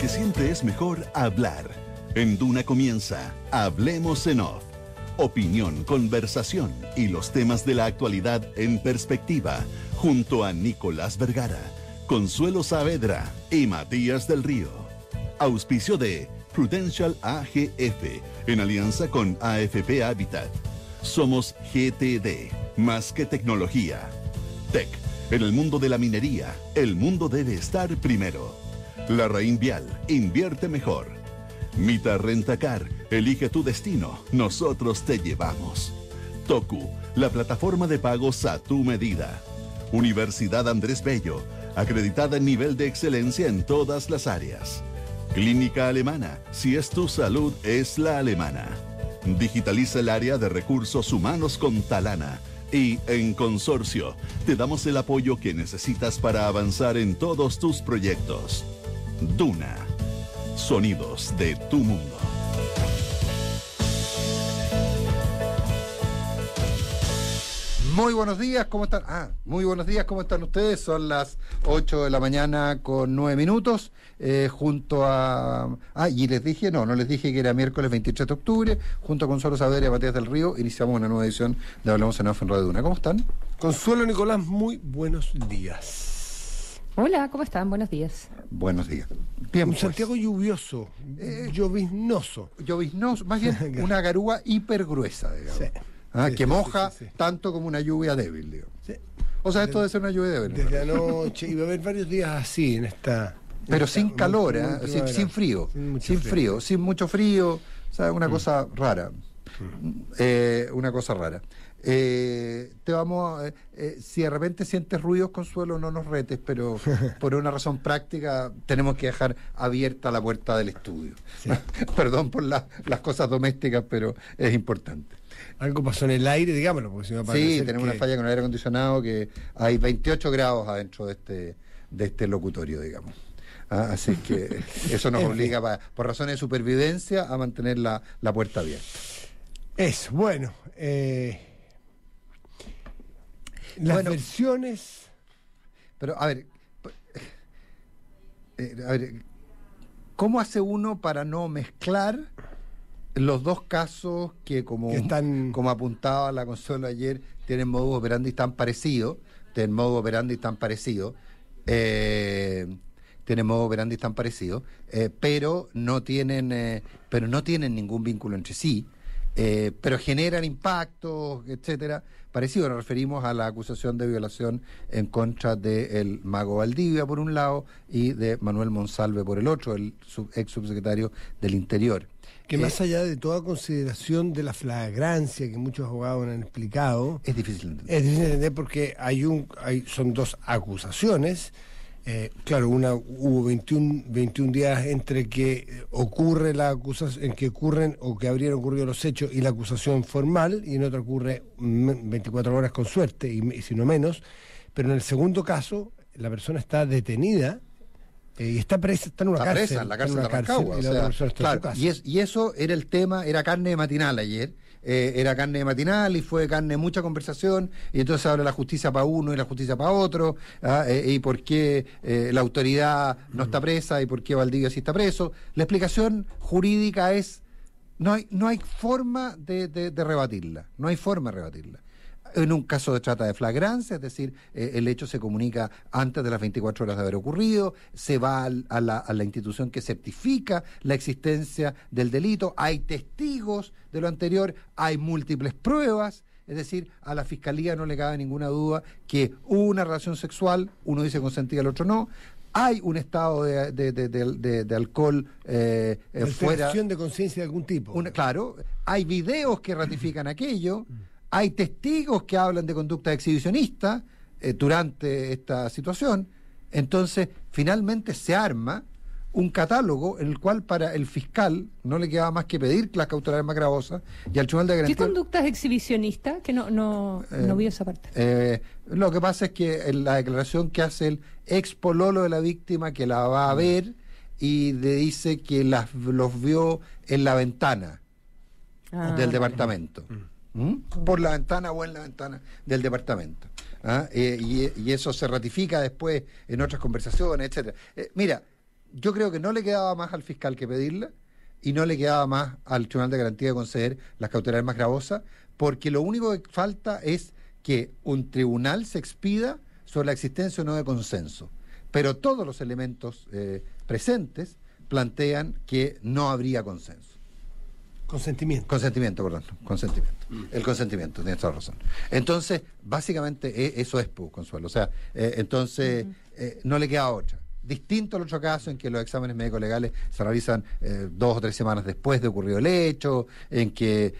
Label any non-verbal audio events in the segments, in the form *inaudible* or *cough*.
que siempre es mejor hablar. En Duna comienza Hablemos en Off. Opinión, conversación y los temas de la actualidad en perspectiva. Junto a Nicolás Vergara, Consuelo Saavedra y Matías del Río. Auspicio de Prudential AGF en alianza con AFP Habitat. Somos GTD, más que tecnología. Tech. En el mundo de la minería, el mundo debe estar primero. La Raín Vial, invierte mejor. Mita Rentacar, elige tu destino, nosotros te llevamos. Toku, la plataforma de pagos a tu medida. Universidad Andrés Bello, acreditada en nivel de excelencia en todas las áreas. Clínica Alemana, si es tu salud, es la alemana. Digitaliza el área de recursos humanos con Talana. Y en Consorcio, te damos el apoyo que necesitas para avanzar en todos tus proyectos. Duna. Sonidos de tu mundo. Muy buenos días, ¿cómo están? Ah, muy buenos días, ¿cómo están ustedes? Son las 8 de la mañana con 9 minutos, eh, junto a... Ah, y les dije, no, no les dije que era miércoles 23 de octubre, junto a Consuelo Saavedra y Matías del Río, iniciamos una nueva edición de Hablamos en Off en Radio Duna. ¿Cómo están? Consuelo Nicolás, muy buenos días. Hola, ¿cómo están? Buenos días. Buenos días. Pues. Santiago lluvioso, eh, lloviznoso. Lloviznoso, más bien *laughs* una garúa hipergruesa, digamos. Ah, que moja tanto como una lluvia débil, digo. O sea, esto debe ser una lluvia débil. Desde anoche, iba a haber varios días así en esta... Pero sin calor, ¿eh? sin, frío, sin, frío. sin mucho frío, o sea, una mm. cosa rara. Mm. Eh, una cosa rara. Eh, te vamos eh, eh, si de repente sientes ruidos, Consuelo, no nos retes, pero *laughs* por una razón práctica tenemos que dejar abierta la puerta del estudio. *laughs* Perdón por las cosas domésticas, pero es importante. Algo pasó en el aire, digámoslo, porque si Sí, tenemos una falla con el aire acondicionado que hay 28 grados adentro de este, de este locutorio, digamos. Ah, así que *laughs* eso nos obliga, por razones de supervivencia, a mantener la, puerta abierta. Eso, bueno. Las versiones. Pero, a ver. Eh, ¿Cómo hace uno para no mezclar los dos casos que, como, están... como apuntaba la consola ayer, tienen modo operandi tan parecido? Tienen modo operandi tan parecido. Eh, tienen modo operandi tan parecido. Eh, pero no tienen. Eh, pero no tienen ningún vínculo entre sí. Eh, pero generan impactos, etcétera. Parecido, nos referimos a la acusación de violación en contra del mago Valdivia, por un lado, y de Manuel Monsalve, por el otro, el ex subsecretario del Interior. Que más eh, allá de toda consideración de la flagrancia que muchos abogados han explicado, es difícil entender. Es difícil entender porque hay un, hay, son dos acusaciones eh, claro, una, hubo 21, 21 días entre que ocurre la acusación, en que ocurren o que habrían ocurrido los hechos y la acusación formal, y en otra ocurre 24 mm, horas con suerte, y, si no menos. Pero en el segundo caso, la persona está detenida eh, y está presa, está en una cárcel. Presa en la cárcel, de la y, eso era el tema, era carne matinal ayer eh, era carne matinal y fue carne mucha conversación, y entonces habla la justicia para uno y la justicia para otro, ¿ah? eh, eh, y por qué la autoridad no está presa y por qué Valdivia sí está preso. La explicación jurídica es, no hay, no hay forma de rebatirla, no hay forma de rebatirla en un caso de trata de flagrancia, es decir, eh, el hecho se comunica antes de las 24 horas de haber ocurrido, se va a, la, institución que certifica la existencia del delito, hay testigos de lo anterior, hay múltiples pruebas. Es decir, a la fiscalía no le cabe ninguna duda que hubo una relación sexual, uno dice consentida, el otro no, hay un estado de, de alcohol eh, eh fuera. de conciencia de algún tipo. claro, hay videos que ratifican aquello. Hay testigos que hablan de conducta exhibicionista eh, durante esta situación. Entonces, finalmente se arma un catálogo en el cual para el fiscal no le quedaba más que pedir las cautelares más gravosas y al tribunal de ¿Qué conductas exhibicionista? Que no, no, eh, no vi esa parte. Eh, lo que pasa es que en la declaración que hace el ex pololo de la víctima que la va a mm. ver y le dice que las, los vio en la ventana ah, del departamento. Mm. ¿Mm? por la ventana o en la ventana del departamento. ¿ah? Eh, y, eso se ratifica después en otras conversaciones, etcétera. Eh, mira, yo creo que no le quedaba más al fiscal que pedirla y no le quedaba más al Tribunal de Garantía de conceder las cautelares más gravosas, porque lo único que falta es que un tribunal se expida sobre la existencia o no de consenso. Pero todos los elementos eh, presentes plantean que no habría consenso. Consentimiento. Consentimiento, perdón. Consentimiento. El consentimiento, tiene toda razón. Entonces, básicamente e, eso es PU, pues, Consuelo. O sea, eh, entonces eh, no le queda otra. Distinto al otro caso en que los exámenes médico legales se realizan eh, dos o tres semanas después de ocurrido el hecho, en que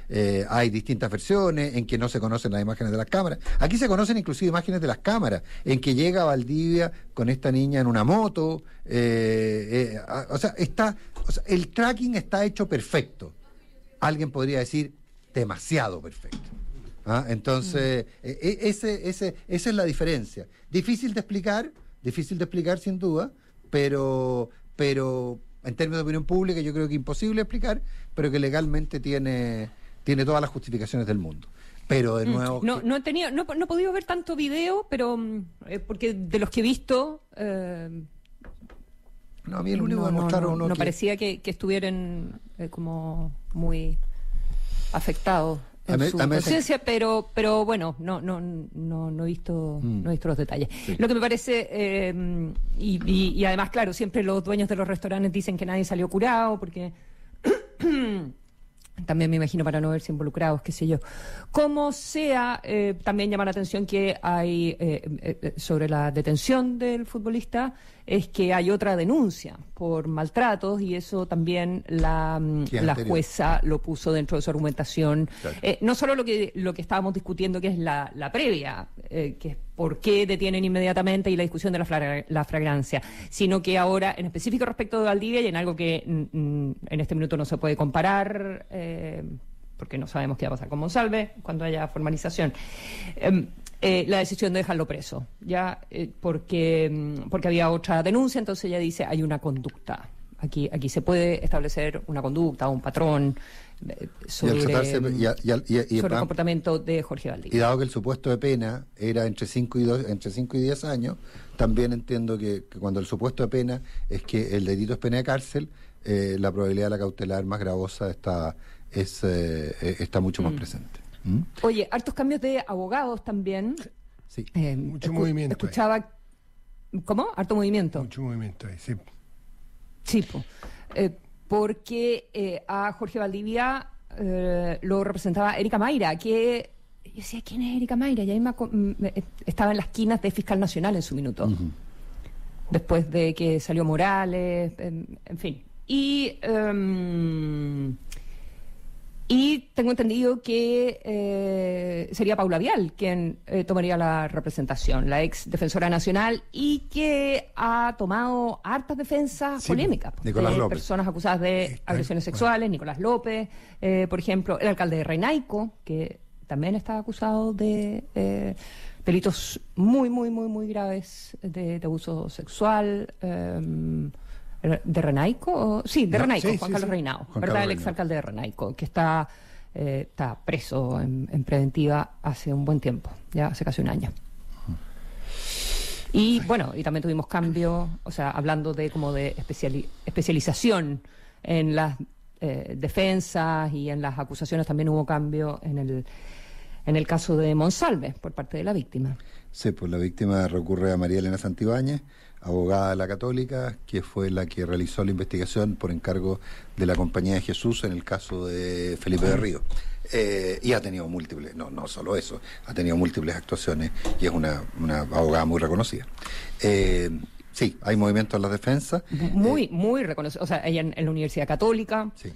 hay distintas versiones, en que no se conocen las imágenes de las cámaras. Aquí se conocen inclusive imágenes de las cámaras, en que llega Valdivia con esta niña en una moto. o sea, está, o sea, el tracking está hecho perfecto alguien podría decir demasiado perfecto. ¿ah? Entonces, mm. e, e, ese, esa es la diferencia. Difícil de explicar, difícil de explicar sin duda, pero, pero en términos de opinión pública yo creo que imposible explicar, pero que legalmente tiene, tiene todas las justificaciones del mundo. Pero de mm, nuevo... No, no, he, no, he podido ver tanto video, pero mm, eh, porque de los que he visto... Eh, no, a único no, parecía que, que estuvieran eh, como muy afectados en su pero, pero bueno, no, no, no, mm. he visto, los detalles. Lo que me parece, em, y además, claro, siempre los dueños de los restaurantes dicen que nadie salió curado porque también me imagino para no verse involucrados, qué sé yo. Como sea, eh, también llama la atención que hay eh, eh, sobre la detención del futbolista, es que hay otra denuncia por maltratos y eso también la, mm, la jueza lo puso dentro de su argumentación. no solo lo que, lo que estábamos discutiendo, que es la, la previa, que es por qué detienen inmediatamente y la discusión de la, fragancia, sino que ahora, en específico respecto de Valdivia y en algo que mm, mm, en este minuto no se puede comparar, eh, porque no sabemos qué va a pasar con Monsalve cuando haya formalización. Em, eh, la decisión de dejarlo preso, ya eh, porque, mm, porque había otra denuncia, entonces ella dice hay una conducta. Aquí, aquí se puede establecer una conducta, o un patrón, sobre, el comportamiento de Jorge Valdivia. Y dado que el supuesto de pena era entre 5 y dos, entre 5 y 10 años, también entiendo que, cuando el supuesto de pena es que el delito es pena de cárcel, eh, la probabilidad de la cautelar más gravosa está, es, eh, está mucho más mm. presente. ¿Mm? Oye, hartos cambios de abogados también. Sí. Eh, mucho movimiento. Escuchaba. ¿Cómo? Harto movimiento. Mucho movimiento ahí, sí. Sí, porque eh, a Jorge Valdivia eh, lo representaba Erika Mayra, que yo decía, ¿quién es Erika Mayra? Y ahí mm, estaba en las esquinas de fiscal nacional en su minuto, después de que salió Morales, em, en, fin. Y em, y tengo entendido que eh, sería Paula Vial quien eh, tomaría la representación, la ex defensora nacional, y que ha tomado hartas defensas polémicas pues, de personas acusadas de agresiones sexuales, Nicolás López, eh, por ejemplo, el alcalde de Reinaico, que también está acusado de delitos muy, muy, muy, muy graves de, de abuso sexual. Em, de Renaico, sí, de Renaico, Juan Carlos Reinao, ¿verdad? el exalcalde de Renaico, que está, eh, está preso en, preventiva hace un buen tiempo, ya hace casi un año. Y bueno, y también tuvimos cambio, o sea, hablando de como de especialización en las eh, defensas y en las acusaciones también hubo cambio en el en el caso de Monsalve por parte de la víctima. Sí, pues la víctima recurre a María Elena Santibáñez abogada de la católica, que fue la que realizó la investigación por encargo de la Compañía de Jesús en el caso de Felipe de Río. Eh, y ha tenido múltiples, no, no solo eso, ha tenido múltiples actuaciones y es una, una abogada muy reconocida. Eh, sí, hay movimiento en la defensa. Muy, eh, muy reconocido. O sea, ella en la Universidad Católica. Sí.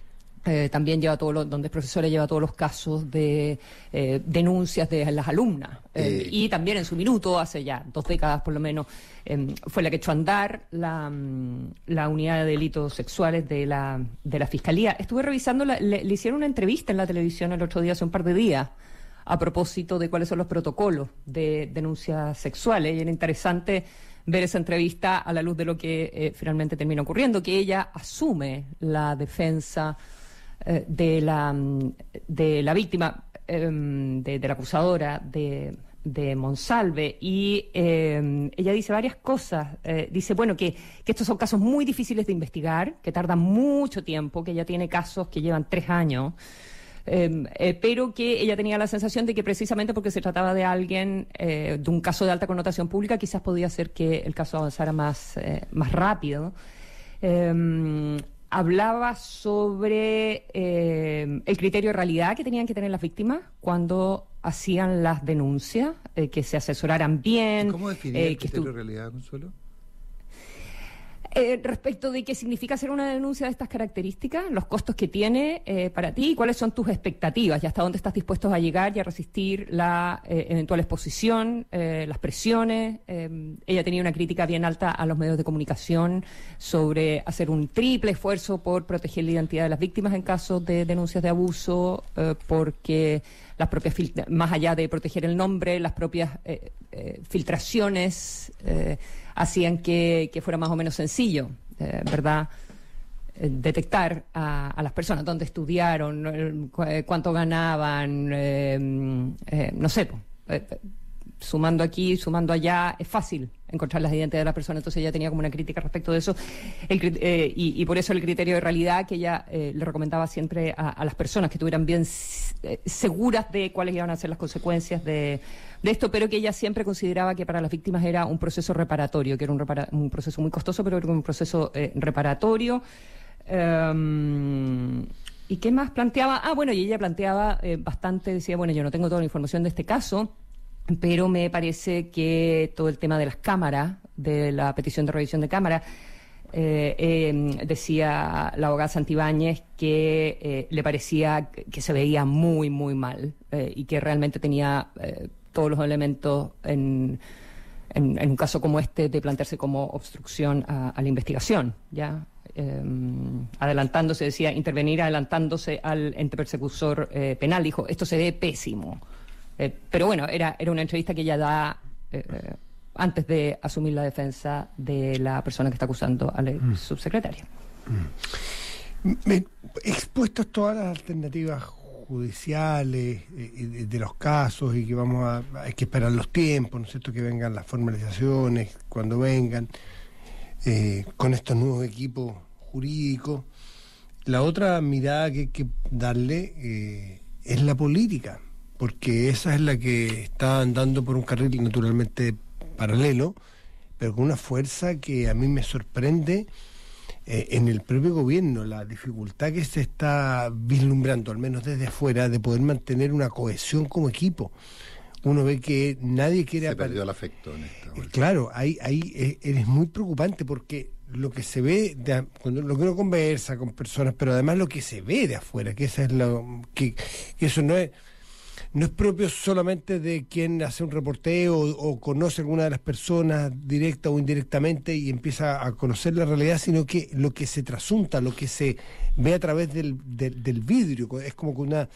Eh, también lleva todos donde profesora lleva todos los casos de eh, denuncias de las alumnas. Eh, eh, y también en su minuto, hace ya dos décadas por lo menos, em, fue la que echó a andar mm, la, unidad de delitos sexuales de la, de la Fiscalía. Estuve revisando, le, hicieron una entrevista en la televisión el otro día, hace un par de días, a propósito de cuáles son los protocolos de denuncias sexuales. Y era interesante ver esa entrevista a la luz de lo que finalmente termina ocurriendo, que ella asume la defensa eh, de, la, de la víctima, eh, de, la acusadora, de, de Monsalve, y eh, ella dice varias cosas. dice, bueno, que, estos son casos muy difíciles de investigar, que tardan mucho tiempo, que ella tiene casos que llevan tres años. pero que ella tenía la sensación de que precisamente porque se trataba de alguien, de un caso de alta connotación pública, quizás podía ser que el caso avanzara más, más rápido hablaba sobre eh, el criterio de realidad que tenían que tener las víctimas cuando hacían las denuncias, eh, que se asesoraran bien. ¿Cómo eh, definir el criterio de realidad, Consuelo? Eh, respecto de qué significa hacer una denuncia de estas características, los costos que tiene eh, para ti y cuáles son tus expectativas y hasta dónde estás dispuesto a llegar y a resistir la eh, eventual exposición, las presiones. ella tenía una crítica bien alta a los medios de comunicación sobre hacer un triple esfuerzo por proteger la identidad de las víctimas en caso de denuncias de abuso, porque las propias más allá de proteger el nombre, las propias eh, eh, filtraciones eh, hacían que, fuera más o menos sencillo, ¿verdad? detectar a, a, las personas, dónde estudiaron, cuánto ganaban, no sé sumando aquí, sumando allá, es fácil encontrar las identidades de las personas, entonces ella tenía como una crítica respecto de eso, eh, y, por eso el criterio de realidad que ella eh, le recomendaba siempre a, las personas que estuvieran bien eh, seguras de cuáles iban a ser las consecuencias de, esto, pero que ella siempre consideraba que para las víctimas era un proceso reparatorio, que era un, proceso muy costoso, pero era un proceso reparatorio. Em, ¿Y qué más planteaba? Ah, bueno, y ella planteaba bastante, decía, bueno, yo no tengo toda la información de este caso, pero me parece que todo el tema de las cámaras, de la petición de revisión de cámara, eh, em, decía la abogada Santibáñez que eh, le parecía que se veía muy, muy mal eh, y que realmente tenía todos los elementos en, un caso como este de plantearse como obstrucción a, la investigación, ¿ya? Em, adelantándose, decía, intervenir adelantándose al ente persecutor penal, dijo, esto se ve pésimo. Eh, pero bueno, era, era una entrevista que ella da eh, eh, antes de asumir la defensa de la persona que está acusando al la mm. mm. Expuestos subsecretaria. expuestas todas las alternativas judiciales de los casos y que vamos a hay que esperar los tiempos, ¿no es cierto? Que vengan las formalizaciones cuando vengan con estos nuevos equipos jurídicos. La otra mirada que hay que darle es la política porque esa es la que está andando por un carril naturalmente paralelo, pero con una fuerza que a mí me sorprende eh, en el propio gobierno, la dificultad que se está vislumbrando, al menos desde afuera, de poder mantener una cohesión como equipo. Uno ve que nadie quiere... Se perdido el afecto en esta eh, Claro, ahí, ahí eh, es, muy preocupante porque lo que se ve, cuando lo que uno conversa con personas, pero además lo que se ve de afuera, que, esa es lo que eso no es no es propio solamente de quien hace un reporteo o, conoce a alguna de las personas directa o indirectamente y empieza a conocer la realidad, sino que lo que se trasunta, lo que se ve a través del, del, vidrio, es como que una...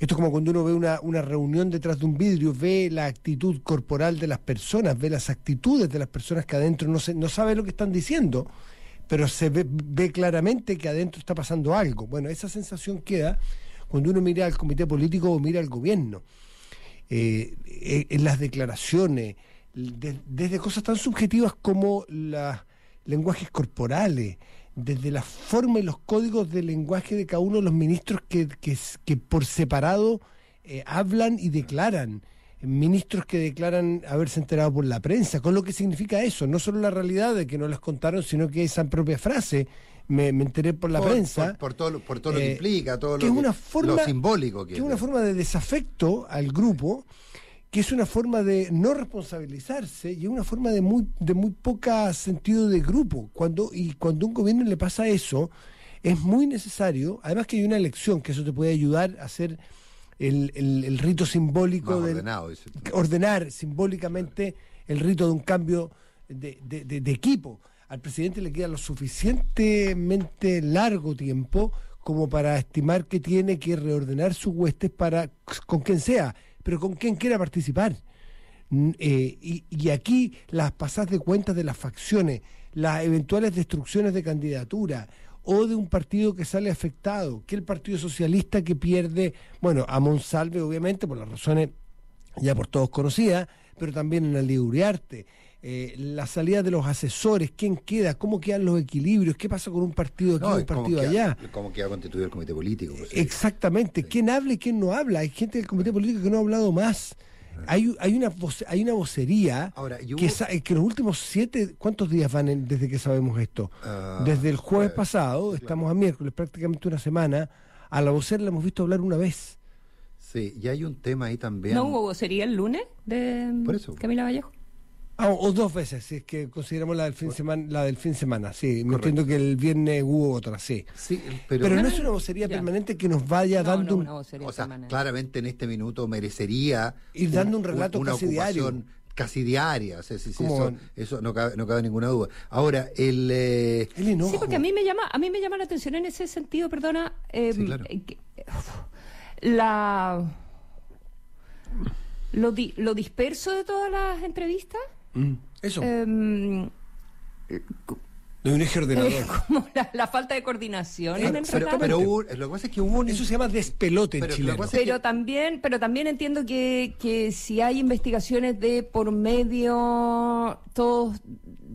Esto es como cuando uno ve una, una, reunión detrás de un vidrio, ve la actitud corporal de las personas, ve las actitudes de las personas que adentro no, se, no sabe lo que están diciendo, pero se ve, ve claramente que adentro está pasando algo. Bueno, esa sensación queda cuando uno mira al comité político o mira al gobierno. Eh, eh, en las declaraciones, desde cosas tan subjetivas como los lenguajes corporales, desde la forma y los códigos de lenguaje de cada uno de los ministros que, que, por separado eh, hablan y declaran ministros que declaran haberse enterado por la prensa, con lo que significa eso, no solo la realidad de que no las contaron, sino que esa propia frase me, enteré por la prensa. Por, todo, lo, por todo lo que eh, implica, todo lo, que, una forma, simbólico. Que, es una forma de desafecto al grupo, que es una forma de no responsabilizarse y es una forma de muy, de muy poca sentido de grupo. Cuando, y cuando un gobierno le pasa eso, es muy necesario, además que hay una elección, que eso te puede ayudar a hacer... El, el, rito simbólico de ordenar simbólicamente el rito de un cambio de, de equipo al presidente le queda lo suficientemente largo tiempo como para estimar que tiene que reordenar sus huestes para con quien sea, pero con quien quiera participar. Mm, eh, y, aquí las pasadas de cuentas de las facciones, las eventuales destrucciones de candidatura o de un partido que sale afectado, que el Partido Socialista que pierde, bueno, a Monsalve obviamente por las razones ya por todos conocidas, pero también en el Uriarte eh, la salida de los asesores, quién queda, cómo quedan los equilibrios, qué pasa con un partido aquí, y un partido allá. cómo queda constituido el comité político. Pues, Exactamente, quién habla y quién no habla. Hay gente del comité político que no ha hablado más. Hay, hay, una, hay una vocería que, los últimos siete, ¿cuántos días van desde que sabemos esto? Ah, desde el jueves pues, pasado, estamos a miércoles, prácticamente una semana, a la vocera la hemos visto hablar una vez. Sí, y hay un tema ahí también. ¿No hubo vocería el lunes de Camila Vallejo? Ah, o dos veces, si es que consideramos la del fin semana, la del fin semana, sí. entiendo que el viernes hubo otra, sí. sí pero, no, es una vocería permanente que nos vaya dando claramente en este minuto merecería ir dando un relato casi diario. casi diaria, eso, no, cabe, no cabe ninguna duda. Ahora, el, eh, Sí, porque a mí me llama, a mí me llama la atención en ese sentido, perdona, eh, eh, la lo, lo disperso de todas las entrevistas Mm. eso. Em, de un eje ordenador. *laughs* como la, falta de coordinación. Eh, pero, lo que pasa es que hubo Eso se llama despelote en Chile. Pero, también, pero también entiendo que, que si hay investigaciones de por medio, todos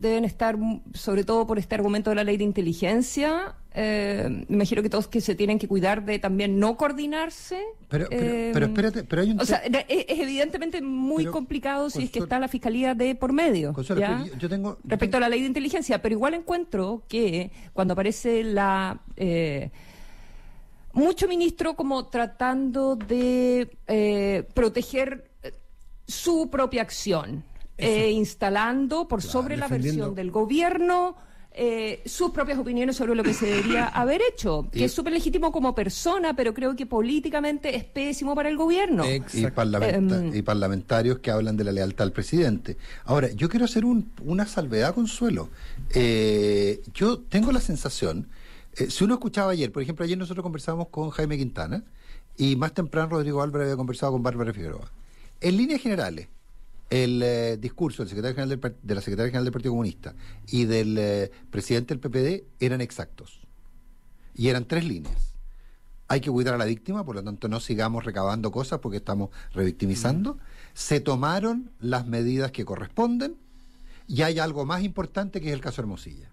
deben estar, mm, sobre todo por este argumento de la ley de inteligencia, eh, me imagino que todos que se tienen que cuidar de también no coordinarse. Pero, eh, espérate, pero hay un... O e, es, evidentemente muy complicado si es que está la fiscalía de por medio. Yo, tengo, Respecto a la ley de inteligencia, pero igual encuentro que cuando aparece la... Eh, mucho ministro como tratando de eh, proteger su propia acción, eh, instalando por sobre la versión del gobierno. Eh, sus propias opiniones sobre lo que se debería *coughs* haber hecho, que es súper legítimo como persona, pero creo que políticamente es pésimo para el gobierno. Em, y, parlamentarios que hablan de la lealtad al presidente. Ahora, yo quiero hacer una salvedad, Consuelo. Eh, yo tengo la sensación, si uno escuchaba ayer, por ejemplo, ayer nosotros conversábamos con Jaime Quintana y más temprano Rodrigo Álvarez había conversado con Bárbara Figueroa. En líneas generales, el eh, discurso del secretario general de la secretaria general del Partido Comunista y del eh, presidente del PPD eran exactos. Y eran tres líneas. Hay que cuidar a la víctima, por lo tanto no sigamos recabando cosas porque estamos revictimizando. Mm. Se tomaron las medidas que corresponden y hay algo más importante que es el caso Hermosilla.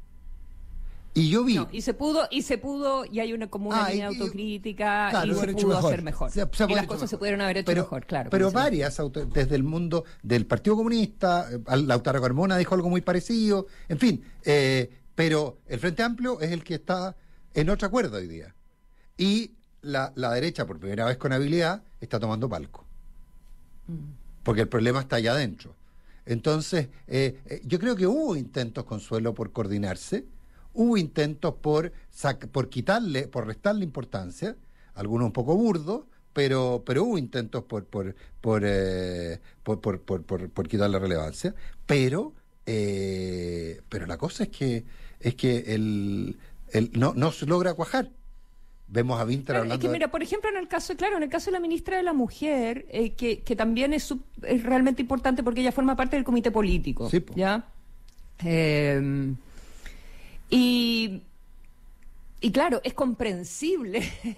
Y y se pudo, y se pudo, y hay una como ah, autocrítica, y se pudo hacer mejor. y las cosas se pudieron haber hecho mejor, claro. Pero varias, desde el mundo del Partido Comunista, eh, Lautaro Carmona dijo algo muy parecido, en fin. Eh, pero el Frente Amplio es el que está en otro acuerdo hoy día. Y la, la derecha, por primera vez con habilidad, está tomando palco. Mm. Porque el problema está allá adentro. Entonces, eh, yo creo que hubo intentos, Consuelo, por coordinarse hubo intentos por, por quitarle, por restarle importancia, algunos un poco burdos, pero, pero hubo intentos por, eh, por, por, por, por, por, quitarle relevancia, pero, eh, pero la cosa es que, es que el, no, se logra cuajar vemos a Vinter hablando. Es que mira, por ejemplo, en el caso, claro, en el caso de la ministra de la Mujer, eh, que, también es, es, realmente importante porque ella forma parte del comité político. Sí, ¿ya? Em, y, claro, es comprensible, *laughs*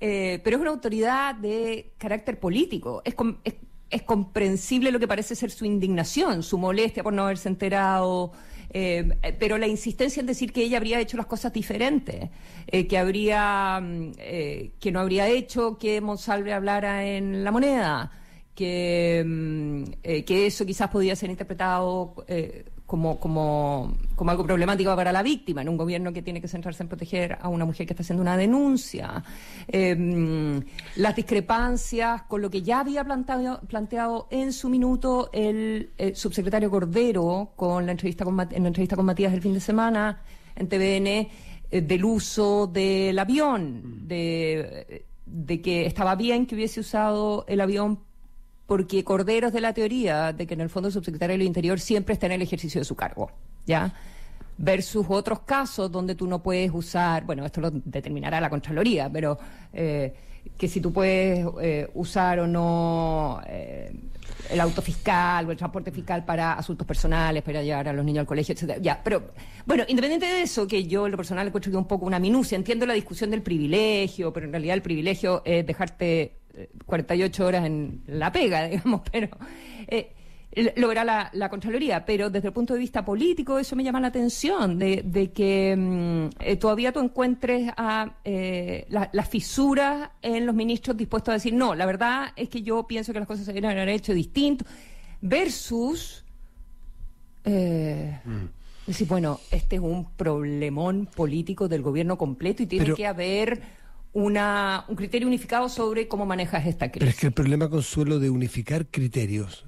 eh, pero es una autoridad de carácter político. Es, es, comprensible lo que parece ser su indignación, su molestia por no haberse enterado, eh, pero la insistencia en decir que ella habría hecho las cosas diferentes, eh, que habría, mm, que no habría hecho que Monsalve hablara en la moneda. Que, mm, que eso quizás podía ser interpretado como, como, como algo problemático para la víctima, en un gobierno que tiene que centrarse en proteger a una mujer que está haciendo una denuncia. Em, las discrepancias con lo que ya había planteado, planteado en su minuto el, subsecretario Cordero con la entrevista con, en la entrevista con Matías el fin de semana en TVN eh, del uso del avión, mm. de, de que estaba bien que hubiese usado el avión porque Corderos de la teoría de que en el fondo el subsecretario del Interior siempre está en el ejercicio de su cargo, ¿ya? Versus otros casos donde tú no puedes usar, bueno, esto lo determinará la Contraloría, pero eh, que si tú puedes eh, usar o no eh, el auto fiscal o el transporte fiscal para asuntos personales, para llevar a los niños al colegio, etc. Ya, pero bueno, independiente de eso, que yo lo personal encuentro que un poco una minucia, entiendo la discusión del privilegio, pero en realidad el privilegio es dejarte 48 horas en la pega, *laughs* digamos, pero eh, lo verá la, la, Contraloría. Pero desde el punto de vista político, eso me llama la atención, de, que mm, eh, todavía tú encuentres a, eh, las fisuras en los ministros dispuestos a decir, no, la verdad es que yo pienso que las cosas se han hecho distinto, versus eh, mm. decir, bueno, este es un problemón político del gobierno completo y tiene que haber una, un criterio unificado sobre cómo manejas esta crisis. Pero es que el problema, Consuelo, de unificar criterios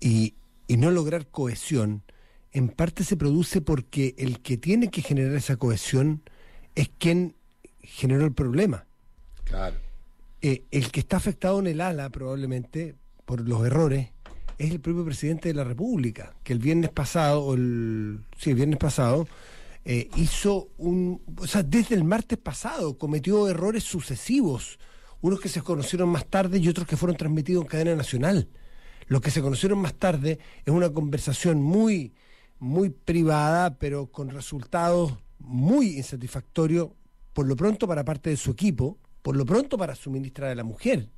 y, y no lograr cohesión, en parte se produce porque el que tiene que generar esa cohesión es quien generó el problema. Claro. Eh, el que está afectado en el ala, probablemente, por los errores, es el propio presidente de la República, que el viernes pasado, o el, sí, el viernes pasado, eh, hizo un... O sea, desde el martes pasado cometió errores sucesivos, unos que se conocieron más tarde y otros que fueron transmitidos en cadena nacional. Los que se conocieron más tarde es una conversación muy, muy privada, pero con resultados muy insatisfactorios, por lo pronto para parte de su equipo, por lo pronto para su ministra de la Mujer,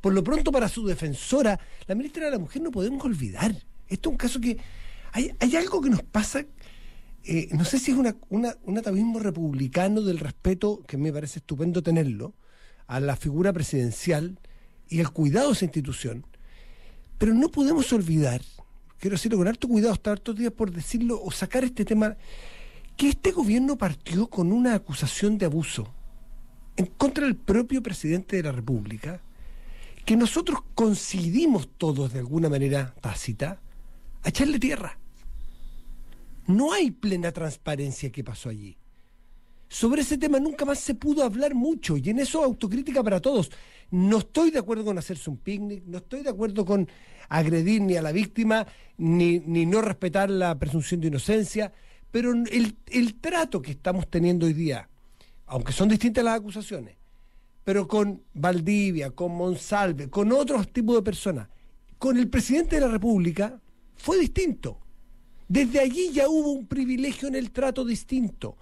por lo pronto para su defensora. La ministra de la Mujer no podemos olvidar. Esto es un caso que... Hay, hay algo que nos pasa eh, no sé si es un atavismo republicano del respeto, que me parece estupendo tenerlo, a la figura presidencial y el cuidado de esa institución. Pero no podemos olvidar, quiero decirlo con harto cuidado, estar hartos días por decirlo o sacar este tema, que este gobierno partió con una acusación de abuso en contra del propio presidente de la República, que nosotros coincidimos todos de alguna manera tácita a echarle tierra. No hay plena transparencia que pasó allí. Sobre ese tema nunca más se pudo hablar mucho y en eso autocrítica para todos. No estoy de acuerdo con hacerse un picnic, no estoy de acuerdo con agredir ni a la víctima, ni, no respetar la presunción de inocencia, pero el, el trato que estamos teniendo hoy día, aunque son distintas las acusaciones, pero con Valdivia, con Monsalve, con otros tipos de personas, con el presidente de la República, fue distinto. Desde allí ya hubo un privilegio en el trato distinto.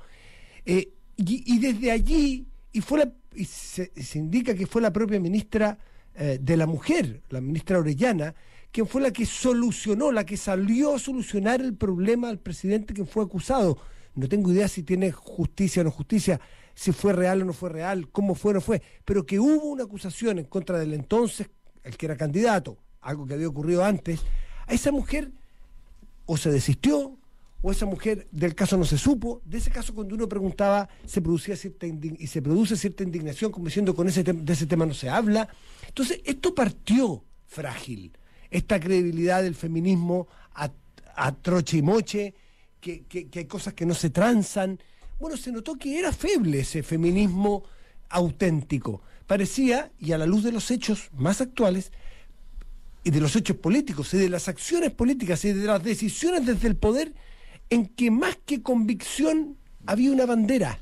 Eh, y, desde allí, y, fue se, indica que fue la propia ministra eh, de la Mujer, la ministra Orellana, quien fue la que solucionó, la que salió a solucionar el problema al presidente que fue acusado. No tengo idea si tiene justicia o no justicia, si fue real o no fue real, cómo fue o no fue, pero que hubo una acusación en contra del entonces, el que era candidato, algo que había ocurrido antes, a esa mujer o se desistió, o esa mujer del caso no se supo. De ese caso, cuando uno preguntaba, se producía cierta y se produce cierta indignación, como diciendo con ese de ese tema no se habla. Entonces, esto partió frágil. Esta credibilidad del feminismo a, troche y moche, que, que hay cosas que no se transan. Bueno, se notó que era feble ese feminismo auténtico. Parecía, y a la luz de los hechos más actuales, y de los hechos políticos y de las acciones políticas y de las decisiones desde el poder en que más que convicción había una bandera.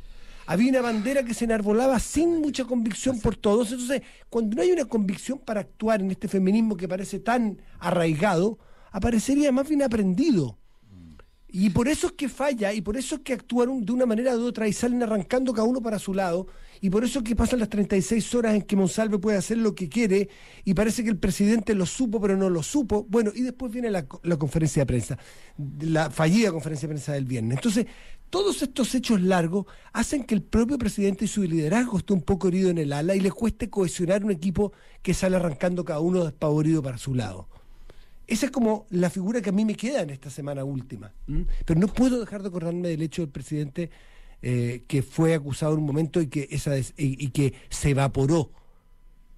Había una bandera que se enarbolaba sin mucha convicción por todos. Entonces, cuando no hay una convicción para actuar en este feminismo que parece tan arraigado, aparecería más bien aprendido. Y por eso es que falla, y por eso es que actuaron de una manera u otra y salen arrancando cada uno para su lado, y por eso es que pasan las 36 horas en que Monsalve puede hacer lo que quiere, y parece que el presidente lo supo, pero no lo supo. Bueno, y después viene la, la conferencia de prensa, la fallida conferencia de prensa del viernes. Entonces, todos estos hechos largos hacen que el propio presidente y su liderazgo esté un poco herido en el ala y le cueste cohesionar un equipo que sale arrancando cada uno despavorido para su lado. Esa es como la figura que a mí me queda en esta semana última. Pero no puedo dejar de acordarme del hecho del presidente eh, que fue acusado en un momento y que, esa y que se evaporó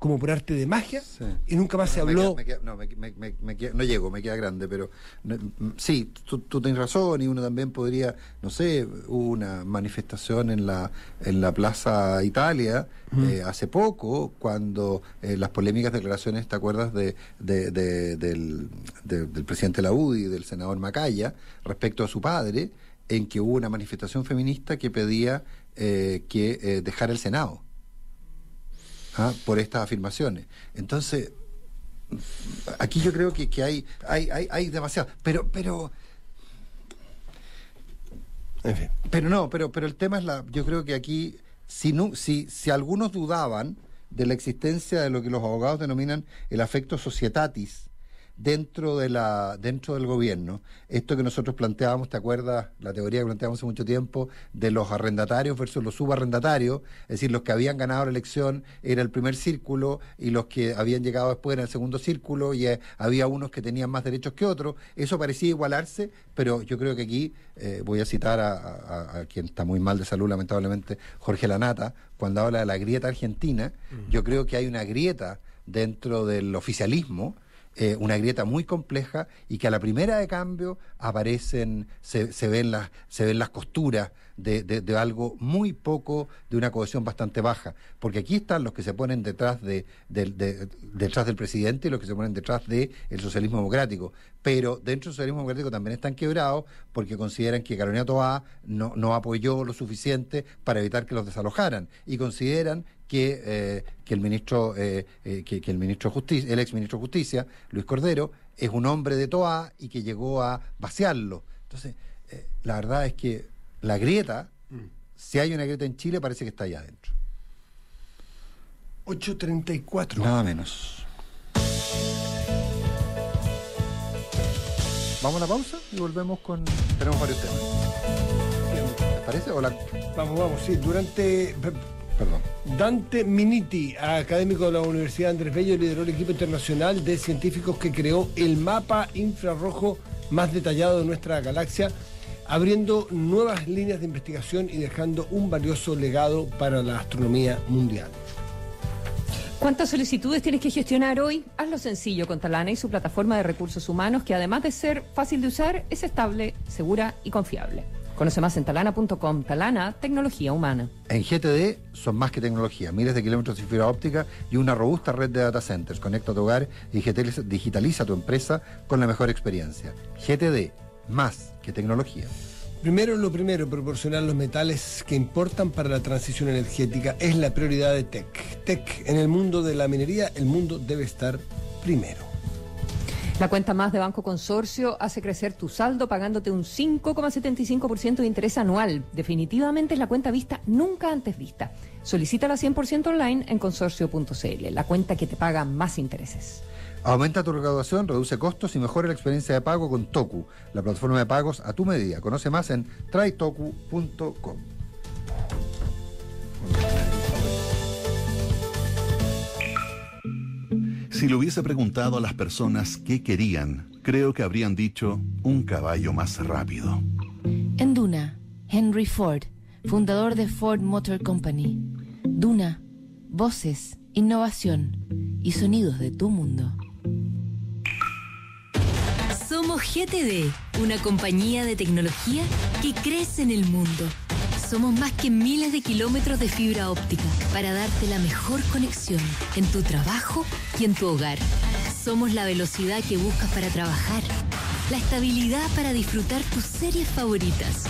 como por arte de magia, y nunca más se habló. no, llego, me queda grande, pero mm, sí, tú, tú tienes razón, y uno también podría, no sé, hubo una manifestación en la, en la Plaza Italia eh, hace poco, cuando eh, las polémicas declaraciones, ¿te acuerdas?, de, del, del presidente Laudi y del senador Macaya respecto a su padre, en que hubo una manifestación feminista que pedía eh, que eh, dejara el Senado ¿ah? por estas afirmaciones. Entonces, aquí yo creo que, hay, hay, demasiado. Pero, pero. En fin. Pero no, pero, pero el tema es la. Yo creo que aquí, si, si, si algunos dudaban de la existencia de lo que los abogados denominan el afecto societatis, dentro, de la, dentro del gobierno. Esto que nosotros planteábamos, ¿te acuerdas? La teoría que planteábamos hace mucho tiempo de los arrendatarios versus los subarrendatarios, es decir, los que habían ganado la elección era el primer círculo y los que habían llegado después era el segundo círculo y eh, había unos que tenían más derechos que otros. Eso parecía igualarse, pero yo creo que aquí eh, voy a citar a quien está muy mal de salud, lamentablemente, Jorge Lanata, cuando habla de la grieta argentina, mm. yo creo que hay una grieta dentro del oficialismo eh, una grieta muy compleja y que a la primera de cambio aparecen, se, se ven, las, se ven las costuras de, de, algo muy poco, de una cohesión bastante baja. Porque aquí están los que se ponen detrás, de, detrás del presidente y los que se ponen detrás del socialismo democrático. Pero dentro del socialismo democrático también están quebrados porque consideran que Carolina Toá no, no apoyó lo suficiente para evitar que los desalojaran y consideran eh, eh, eh, que, que el ministro, que, el ministro de Justicia, el ex ministro de Justicia, Luis Cordero, es un hombre de Toa y que llegó a vaciarlo. Entonces, la verdad es que la grieta, mm. si hay una grieta en Chile, parece que está allá adentro. 8.34. Nada menos. Vamos a la pausa y volvemos con. Tenemos varios temas. ¿Te parece? Vamos, vamos, sí. Durante. Dante Miniti, académico de la Universidad Andrés Bello, lideró el equipo internacional de científicos que creó el mapa infrarrojo más detallado de nuestra galaxia, abriendo nuevas líneas de investigación y dejando un valioso legado para la astronomía mundial. ¿Cuántas solicitudes tienes que gestionar hoy? Hazlo sencillo con Talana y su plataforma de recursos humanos que además de ser fácil de usar, es estable, segura y confiable. Conoce más en talana.com. Talana, tecnología humana. En GTD son más que tecnología. Miles de kilómetros de fibra óptica y una robusta red de data centers. Conecta tu hogar y digitaliza tu empresa con la mejor experiencia. GTD, más que tecnología. Primero lo primero, proporcionar los metales que importan para la transición energética es la prioridad de TEC. TEC, en el mundo de la minería, el mundo debe estar primero. La cuenta más de Banco Consorcio hace crecer tu saldo pagándote un 5,75% de interés anual. Definitivamente es la cuenta vista nunca antes vista. la 100% online en consorcio.cl, la cuenta que te paga más intereses. Aumenta tu recaudación, reduce costos y mejora la experiencia de pago con Toku, la plataforma de pagos a tu medida. Conoce más en trytoku.com. Si le hubiese preguntado a las personas qué querían, creo que habrían dicho un caballo más rápido. En Duna, Henry Ford, fundador de Ford Motor Company. Duna, voces, innovación y sonidos de tu mundo. Somos GTD, una compañía de tecnología que crece en el mundo. Somos más que miles de kilómetros de fibra óptica para darte la mejor conexión en tu trabajo y en tu hogar. Somos la velocidad que buscas para trabajar, la estabilidad para disfrutar tus series favoritas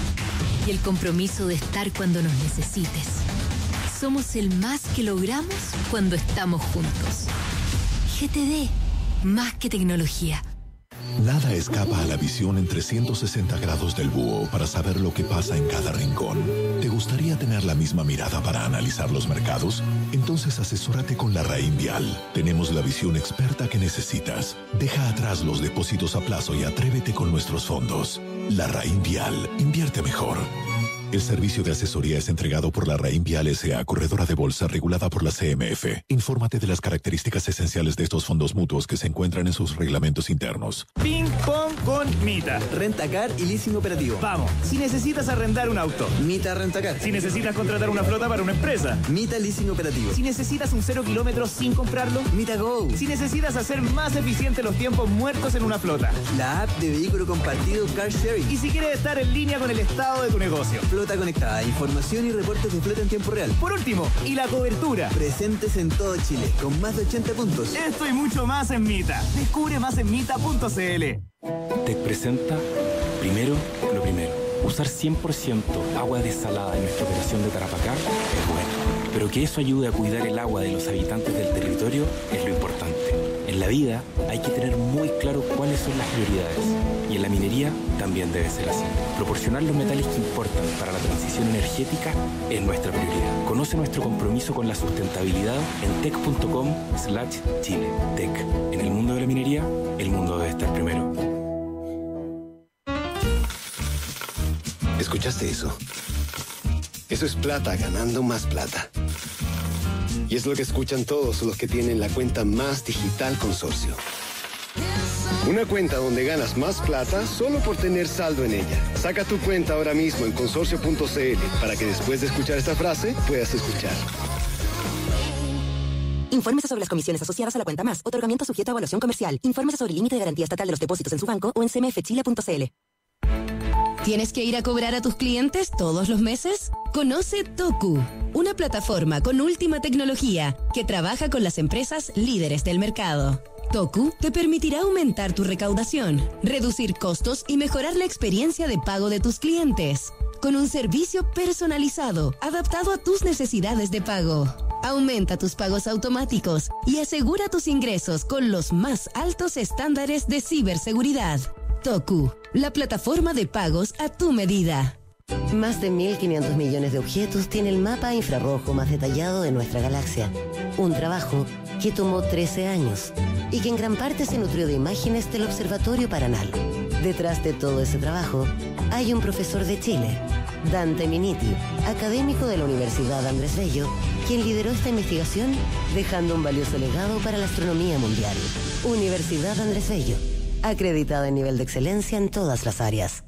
y el compromiso de estar cuando nos necesites. Somos el más que logramos cuando estamos juntos. GTD, más que tecnología. Nada escapa a la visión en 360 grados del búho para saber lo que pasa en cada rincón. ¿Te gustaría tener la misma mirada para analizar los mercados? Entonces asesórate con la Raín Vial. Tenemos la visión experta que necesitas. Deja atrás los depósitos a plazo y atrévete con nuestros fondos. La Raín Vial. Invierte mejor. El servicio de asesoría es entregado por la RAIN Vial S.A., corredora de bolsa regulada por la CMF. Infórmate de las características esenciales de estos fondos mutuos que se encuentran en sus reglamentos internos. Ping Pong con Mita. Rentacar y leasing operativo. Vamos, si necesitas arrendar un auto. Mita Rentacar. Si necesitas contratar una flota para una empresa. Mita Leasing operativo. Si necesitas un cero kilómetro sin comprarlo. Mita Go. Si necesitas hacer más eficiente los tiempos muertos en una flota. La app de vehículo compartido Car Sharing. Y si quieres estar en línea con el estado de tu negocio conectada, información y reportes de flota en tiempo real. Por último, y la cobertura. Presentes en todo Chile, con más de 80 puntos. Esto y mucho más en Mita. Descubre más en mita.cl. Te presenta primero lo primero. Usar 100% agua desalada en nuestra operación de Tarapacá es bueno, pero que eso ayude a cuidar el agua de los habitantes del territorio es lo importante. En la vida hay que tener muy claro cuáles son las prioridades. Y en la minería también debe ser así. Proporcionar los metales que importan para la transición energética es nuestra prioridad. Conoce nuestro compromiso con la sustentabilidad en tech.com slash Chile. Tech. En el mundo de la minería, el mundo debe estar primero. ¿Escuchaste eso? Eso es plata ganando más plata. Y es lo que escuchan todos los que tienen la cuenta más digital consorcio. Una cuenta donde ganas más plata solo por tener saldo en ella. Saca tu cuenta ahora mismo en consorcio.cl para que después de escuchar esta frase puedas escuchar. Infórmese sobre las comisiones asociadas a la cuenta más. Otorgamiento sujeto a evaluación comercial. Infórmese sobre el límite de garantía estatal de los depósitos en su banco o en cmfchile.cl. ¿Tienes que ir a cobrar a tus clientes todos los meses? Conoce Toku, una plataforma con última tecnología que trabaja con las empresas líderes del mercado. Toku te permitirá aumentar tu recaudación, reducir costos y mejorar la experiencia de pago de tus clientes, con un servicio personalizado, adaptado a tus necesidades de pago. Aumenta tus pagos automáticos y asegura tus ingresos con los más altos estándares de ciberseguridad. Toku, la plataforma de pagos a tu medida. Más de 1.500 millones de objetos tiene el mapa infrarrojo más detallado de nuestra galaxia. Un trabajo que tomó 13 años y que en gran parte se nutrió de imágenes del Observatorio Paranal. Detrás de todo ese trabajo hay un profesor de Chile, Dante Miniti, académico de la Universidad Andrés Bello, quien lideró esta investigación dejando un valioso legado para la astronomía mundial. Universidad Andrés Bello, acreditada en nivel de excelencia en todas las áreas.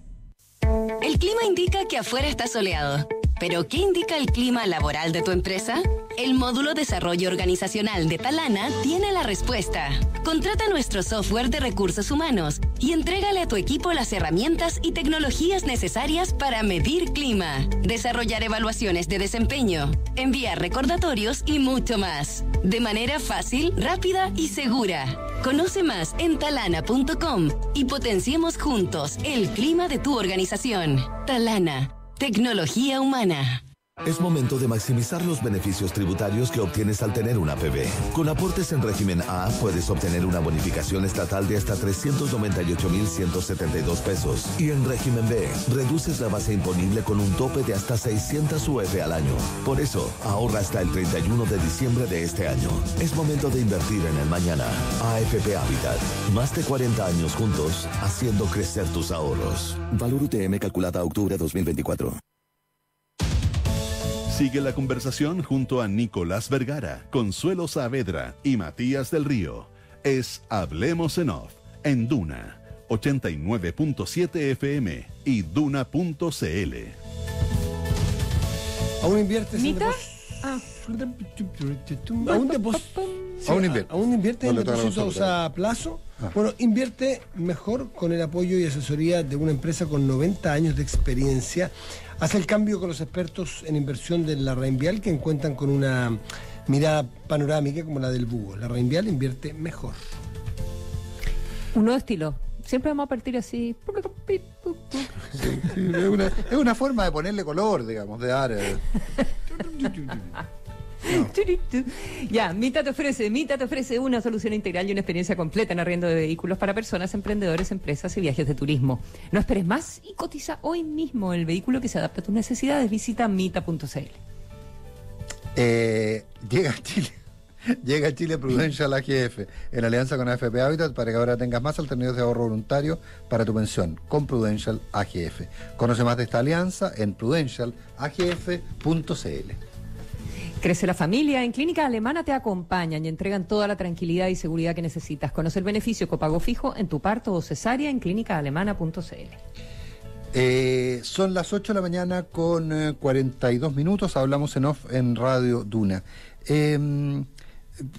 El clima indica que afuera está soleado. Pero ¿qué indica el clima laboral de tu empresa? El módulo Desarrollo Organizacional de Talana tiene la respuesta. Contrata nuestro software de recursos humanos y entrégale a tu equipo las herramientas y tecnologías necesarias para medir clima, desarrollar evaluaciones de desempeño, enviar recordatorios y mucho más. De manera fácil, rápida y segura. Conoce más en talana.com y potenciemos juntos el clima de tu organización. Talana, tecnología humana. Es momento de maximizar los beneficios tributarios que obtienes al tener una APB. Con aportes en régimen A puedes obtener una bonificación estatal de hasta 398.172 pesos y en régimen B reduces la base imponible con un tope de hasta 600 UF al año. Por eso, ahorra hasta el 31 de diciembre de este año. Es momento de invertir en el mañana. AFP Habitat. Más de 40 años juntos haciendo crecer tus ahorros. Valor UTM calculada octubre 2024. Sigue la conversación junto a Nicolás Vergara, Consuelo Saavedra y Matías del Río. Es Hablemos en Off, en Duna, 89.7 FM y Duna.cl. ¿Aún inviertes en ¿Aún, a plazo? Ah. Bueno, invierte mejor con el apoyo y asesoría de una empresa con 90 años de experiencia. Hace el cambio con los expertos en inversión de la Reinvial que encuentran con una mirada panorámica como la del búho. La Reinvial invierte mejor. Un nuevo estilo. Siempre vamos a partir así. es, una, es, una, forma de ponerle color, digamos, de dar. Eh. *laughs* *laughs* Ya, Mita te ofrece, Mita te ofrece una solución integral y una experiencia completa en arriendo de vehículos para personas, emprendedores, empresas y viajes de turismo. No esperes más y cotiza hoy mismo el vehículo que se adapta a tus necesidades. Visita mita.cl. Eh, llega a Chile. *laughs* Llega a Chile Prudential AGF en alianza con AFP Habitat para que ahora tengas más alternativas de ahorro voluntario para tu pensión con Prudential AGF. Conoce más de esta alianza en prudentialagf.cl. Crece la familia. En Clínica Alemana te acompañan y entregan toda la tranquilidad y seguridad que necesitas. Conoce el beneficio copago fijo en tu parto o cesárea en clínicaalemana.cl. Eh, son las 8 de la mañana con 42 eh, minutos, hablamos en off en Radio Duna. Em,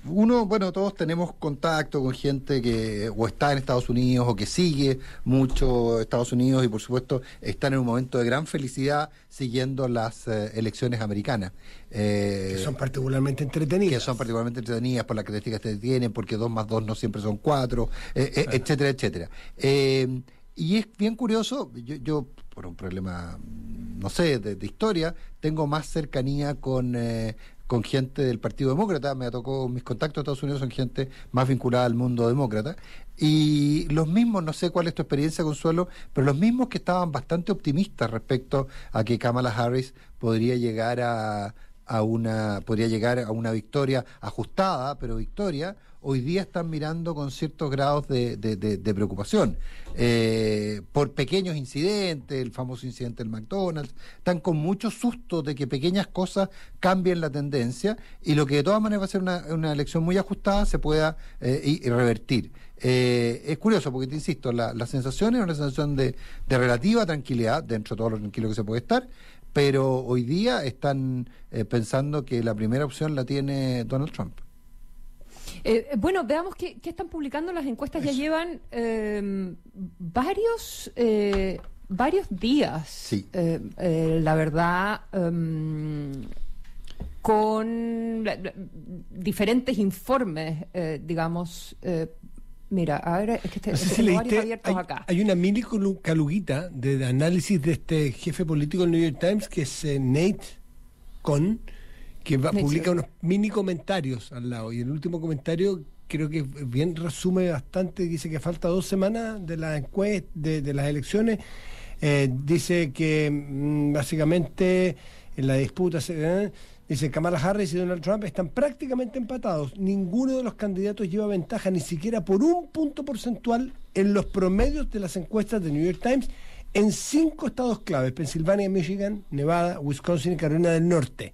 uno, bueno, todos tenemos contacto con gente que o está en Estados Unidos o que sigue mucho Estados Unidos y por supuesto están en un momento de gran felicidad siguiendo las eh, elecciones americanas. Eh, que son particularmente entretenidas. Que son particularmente entretenidas por las características que tienen, porque dos más dos no siempre son cuatro eh, eh, etcétera, etcétera. y es bien curioso, yo, por un problema, no sé, de, historia, tengo más cercanía con, con gente del Partido Demócrata, me tocó, mis contactos Estados Unidos son gente más vinculada al mundo demócrata, y los mismos, no sé cuál es tu experiencia, Consuelo, pero los mismos que estaban bastante optimistas respecto a que Kamala Harris podría llegar a a una podría llegar a una victoria ajustada pero victoria hoy día están mirando con ciertos grados de, preocupación eh, por pequeños incidentes el famoso incidente del McDonald's están con mucho susto de que pequeñas cosas cambien la tendencia y lo que de todas maneras va a ser una, elección muy ajustada se pueda eh, y, revertir eh, es curioso porque te insisto la, la sensación es una sensación de, de relativa tranquilidad dentro de todo lo tranquilo que se puede estar pero hoy día están eh, pensando que la primera opción la tiene Donald Trump. Eh, eh, bueno, veamos qué, están publicando las encuestas. Ya llevan em, varios, varios días, sí. Em, la verdad, em, con diferentes informes, digamos, Mira, ahora es que este, este- hay, acá. Hay una mini caluguita de análisis de este jefe político del New York Times, que es eh, Nate Con, que va, publica unos mini comentarios al lado. Y el último comentario creo que bien resume bastante, dice que falta dos semanas de las de, las elecciones. Eh, dice que mm, básicamente en la disputa se... ¿eh? Dice Kamala Harris y Donald Trump están prácticamente empatados. Ninguno de los candidatos lleva ventaja ni siquiera por un punto porcentual en los promedios de las encuestas de New York Times en cinco estados claves, Pensilvania, Michigan, Nevada, Wisconsin y Carolina del Norte.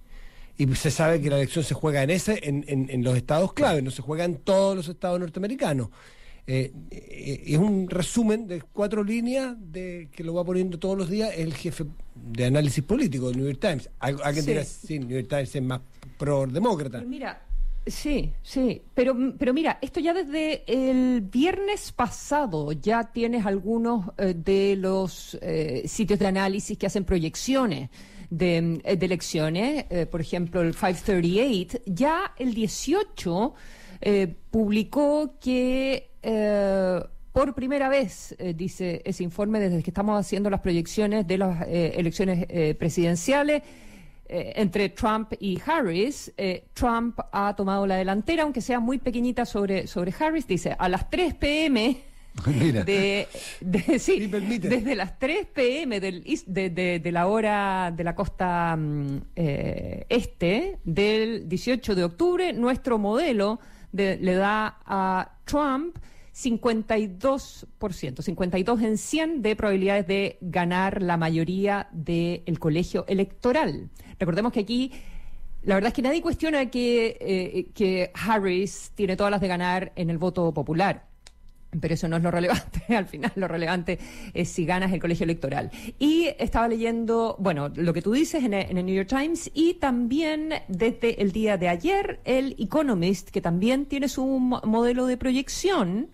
Y se sabe que la elección se juega en ese, en, en los estados claves, no se juega en todos los estados norteamericanos. Eh, eh, es un resumen de cuatro líneas de que lo va poniendo todos los días el jefe de análisis político del New York Times. Alguien que dirá, New York Times es más pro-demócrata. Mira, Sí, sí, pero, pero mira, esto ya desde el viernes pasado ya tienes algunos eh, de los sitios de análisis que hacen proyecciones de, elecciones, por ejemplo el 538, ya el 18 publicó que eh, por primera vez, eh, dice ese informe, desde que estamos haciendo las proyecciones de las eh, elecciones eh, presidenciales entre Trump y Harris, Trump ha tomado la delantera, aunque sea muy pequeñita sobre, sobre Harris. Dice, a las 3 p.m. *laughs* De, sí, desde las 3 p.m. Del, de, la hora de la costa mm, este del 18 de octubre, nuestro modelo le da a Trump 52%, 52 en 100 de probabilidades de ganar la mayoría del colegio electoral. Recordemos que aquí la verdad es que nadie cuestiona que, eh, que Harris tiene todas las de ganar en el voto popular. Pero eso no es lo relevante, *laughs* al final lo relevante es si ganas el colegio electoral. Y estaba leyendo, bueno, lo que tú dices en el, en el, New York Times y también desde el día de ayer el Economist, que también tiene su modelo de proyección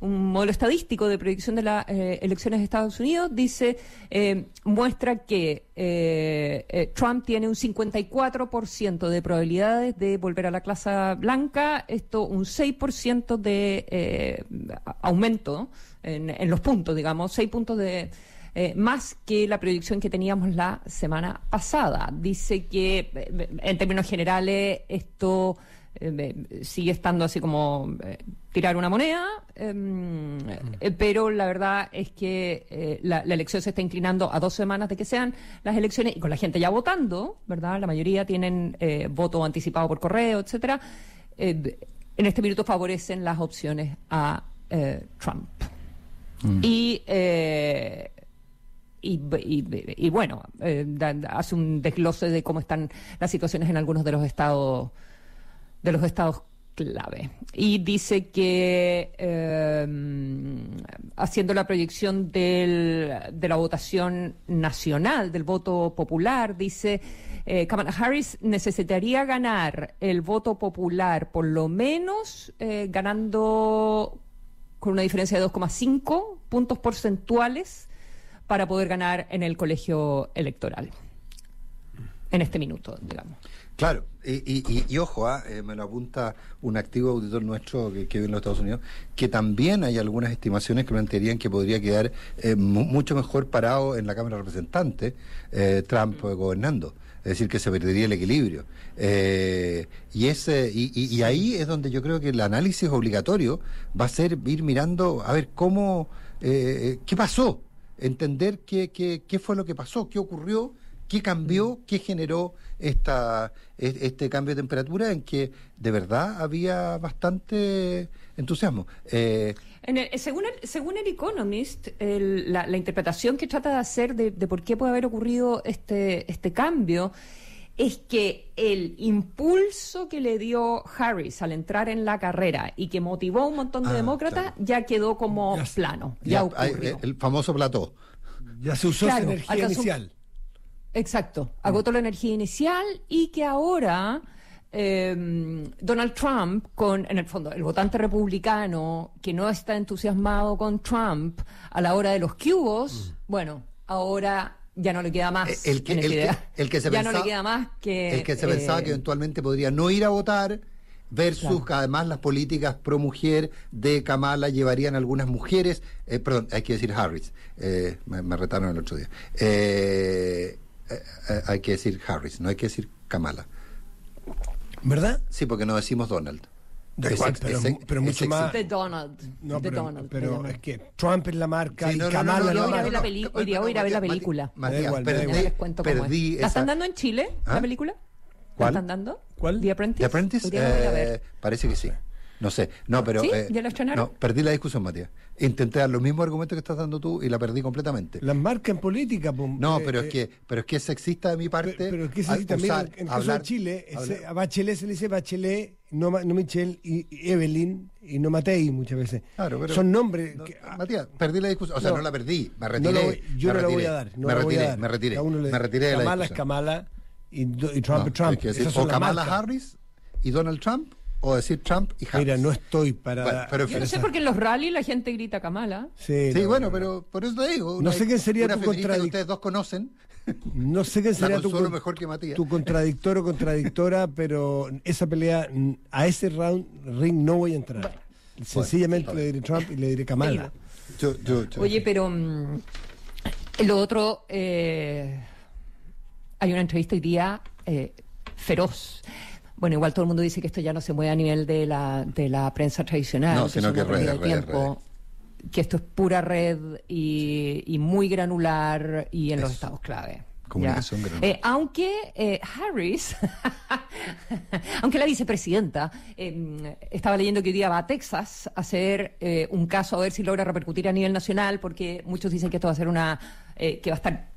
un modelo estadístico de predicción de las eh, elecciones de Estados Unidos, dice, eh, muestra que eh, Trump tiene un 54% de probabilidades de volver a la clase blanca, esto un 6% de aumento en, los puntos, digamos, 6 puntos de... más que la predicción que teníamos la semana pasada. Dice que, en términos generales, esto eh, sigue estando así como eh, tirar una moneda, em, eh, pero la verdad es que la, elección se está inclinando a dos semanas de que sean las elecciones y con la gente ya votando, ¿verdad? La mayoría tienen voto anticipado por correo, etcétera. en este minuto favorecen las opciones a Trump. Mm. Y, y, bueno, hace un desglose de cómo están las situaciones en algunos de los estados de los estados clave. Y dice que em, haciendo la proyección de la votación nacional, del voto popular, dice eh, Kamala Harris necesitaría ganar el voto popular por lo menos eh, ganando con una diferencia de 2,5 puntos porcentuales para poder ganar en el colegio electoral. En este minuto, digamos. Claro, y, ojo, ah, eh, me lo apunta un activo auditor nuestro que, vive en los Estados Unidos, que también hay algunas estimaciones que plantearían que podría quedar eh, mucho mejor parado en la Cámara de Representantes eh, Trump mm. gobernando. Es decir, que se perdería el equilibrio. y, ese, y, ahí es donde yo creo que el análisis obligatorio va a ser ir mirando a ver cómo, qué pasó, entender qué, qué, qué fue lo que pasó, qué ocurrió ¿Qué cambió? Mm. ¿Qué generó esta, e, este cambio de temperatura en que de verdad había bastante entusiasmo? Eh, eh, según, el, según el Economist, la, interpretación que trata de hacer de, por qué puede haber ocurrido este, este cambio es que el impulso que le dio Harris al entrar en la carrera y que motivó a un montón de ah, demócratas ya quedó como plano. Ya, eh, el famoso plató. Ya se usó claro, energía inicial. Exacto, mm. agotó la energía inicial y que ahora em, Donald Trump, con, en el fondo, el votante republicano que no está entusiasmado con Trump a la hora de los cubos, mm. bueno, ahora ya no le queda más. Eh, el que, el que, se *laughs* ya pensaba, queda más que. El que se pensaba eh, que eventualmente podría no ir a votar versus además las políticas pro mujer de Kamala llevarían algunas mujeres, eh, perdón, hay que decir Harris, me, retaron el otro día. Eh, eh, hay que decir Harris, no hay que decir Kamala. ¿Verdad? Sí, porque no decimos Donald. De pero, mucho más. De Donald. No, pero, es que Trump es la marca y Kamala no, no, no, la película. Hoy día voy a ir a ver la película. Matías, perdí, ¿La están dando en Chile, la película? ¿La están dando? ¿Cuál? The Apprentice. Eh, parece que sí. No sé, no, pero... Eh, no, perdí la discusión, Matías. Intenté dar los mismos argumentos que estás dando tú y la perdí completamente. Las marcas en política... Pues, no, eh, pero, es eh, que, pero es que es sexista de mi parte... Pero, es que en, caso de Chile, a Bachelet se le dice Bachelet, no, no Michelle, y, Evelyn, y no Matei muchas veces. Son nombres... Ah, Matías, perdí la discusión, o sea, no, la perdí, me retiré. yo no la voy a dar. me, retiré, a me retiré, me retiré. Kamala es Kamala y, Trump es Trump. o Kamala Harris y Donald Trump o decir Trump y Harris. Mira, no estoy para. yo no sé por en los rallies la gente grita Kamala. Sí, bueno, pero por eso te digo. no sé qué sería tu contradictor. Ustedes dos conocen. No sé qué sería tu, mejor que tu contradictor o contradictora, pero esa pelea, a ese round ring no voy a entrar. Sencillamente le diré Trump y le diré Kamala. Oye, pero mm, lo otro, eh, hay una entrevista hoy día eh, feroz bueno, igual todo el mundo dice que esto ya no se mueve a nivel de la, de la prensa tradicional. sino que, tiempo, Que esto es pura red y, muy granular y en los estados clave. Comunicación eh, aunque eh, Harris, *laughs* aunque la vicepresidenta, em, estaba leyendo que hoy día va a Texas a hacer eh, un caso a ver si logra repercutir a nivel nacional, porque muchos dicen que esto va a ser una. Eh, que va a estar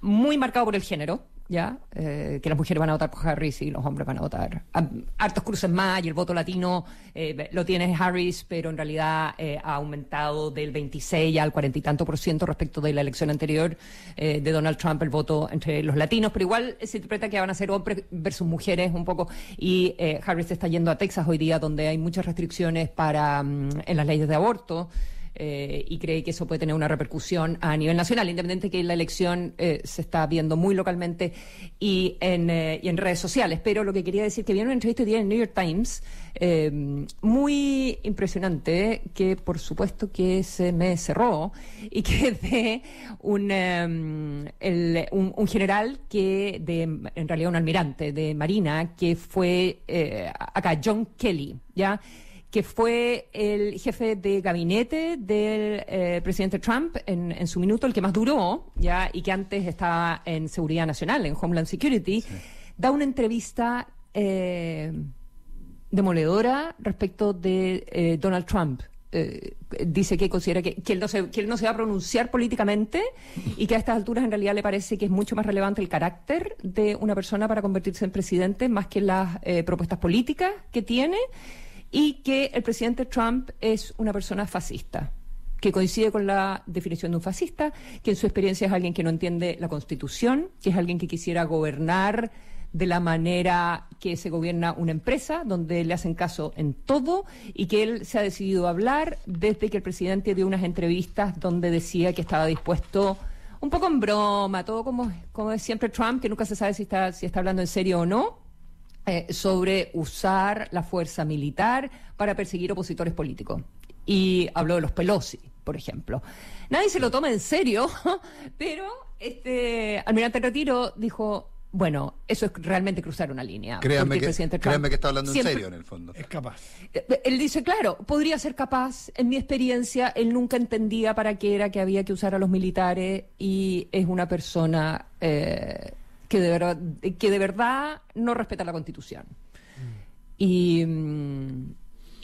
muy marcado por el género ¿ya? Eh, que las mujeres van a votar por Harris y los hombres van a votar. Ah, hartos cruces más y el voto latino eh, lo tiene Harris, pero en realidad eh, ha aumentado del 26 al cuarenta y tanto por ciento respecto de la elección anterior de Donald Trump el voto entre los latinos, pero igual se interpreta que van a ser hombres versus mujeres un poco. Y Harris está yendo a Texas hoy día, donde hay muchas restricciones para, mm, en las leyes de aborto. Eh, y cree que eso puede tener una repercusión a nivel nacional, independiente que la elección eh, se está viendo muy localmente y en, eh, y en redes sociales. Pero lo que quería decir que viene una entrevista hoy día en el New York Times muy impresionante, que por supuesto que se me cerró y que de un, un, un, general que, de, en realidad un almirante de Marina, que fue acá, John Kelly, ¿ya? que fue el jefe de gabinete del eh, presidente Trump en, su minuto, el que más duró, ya, y que antes estaba en Seguridad Nacional, en Homeland Security, da una entrevista eh, demoledora respecto de eh, Donald Trump. dice que considera que, él no se, va a pronunciar políticamente y que a estas alturas en realidad le parece que es mucho más relevante el carácter de una persona para convertirse en presidente más que las propuestas políticas que tiene y que el presidente Trump es una persona fascista que coincide con la definición de un fascista, que en su experiencia es alguien que no entiende la Constitución, que es alguien que quisiera gobernar de la manera que se gobierna una empresa, donde le hacen caso en todo, y que él se ha decidido hablar desde que el presidente dio unas entrevistas donde decía que estaba dispuesto, un poco en broma, todo como, es siempre Trump, que nunca se sabe si está, si está hablando en serio o no, eh, sobre usar la fuerza militar para perseguir opositores políticos. Y habló de los Pelosi, por ejemplo. Nadie se lo toma en serio, *laughs* pero este almirante Retiro dijo, bueno, eso es realmente cruzar una línea. Créanme, que, está hablando en serio, en el fondo. Es capaz. Eh, él dice, claro, podría ser capaz. En mi experiencia, él nunca entendía para qué era que había que usar a los militares y es una persona eh, que de, verdad, que de verdad no respeta la Constitución. Y, mm,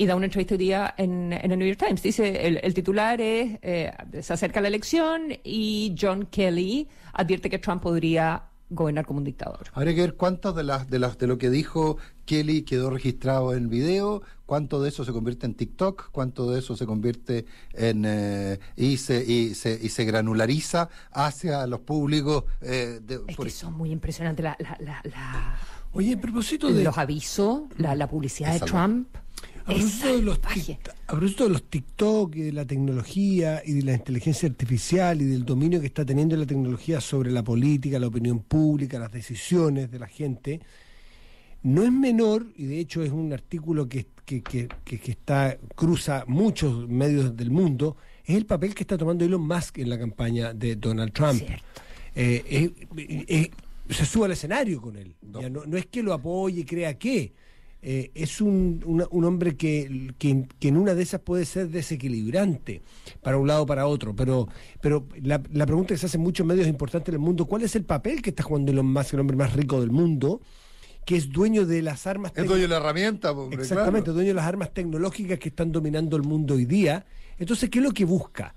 da una entrevista hoy día en, el New York Times. Dice, el, titular es, eh, se acerca la elección y John Kelly advierte que Trump podría gobernar como un dictador. Habría que ver cuántas de las de las de lo que dijo Kelly quedó registrado en video, cuánto de eso se convierte en TikTok, cuánto de eso se convierte en eh, y, se, y, se, y se granulariza hacia los públicos. Eh, es por que son muy impresionantes la, la, Oye, en propósito eh, de los avisos, la, publicidad de Trump a propósito, de los a TikTok y de la tecnología y de la inteligencia artificial y del dominio que está teniendo la tecnología sobre la política, la opinión pública, las decisiones de la gente, no es menor, y de hecho es un artículo que, está, cruza muchos medios del mundo, es el papel que está tomando Elon Musk en la campaña de Donald Trump. Eh, eh, eh, se sube al escenario con él. no, no es que lo apoye, crea que eh, es un, hombre que, en una de esas puede ser desequilibrante para un lado o para otro. Pero, pero la, pregunta que se hace en muchos medios importantes del mundo, ¿cuál es el papel que está jugando el hombre más rico del mundo? que es dueño de las armas. Es dueño de la herramienta, Exactamente, dueño de las armas tecnológicas que están dominando el mundo hoy día. Entonces, ¿qué es lo que busca?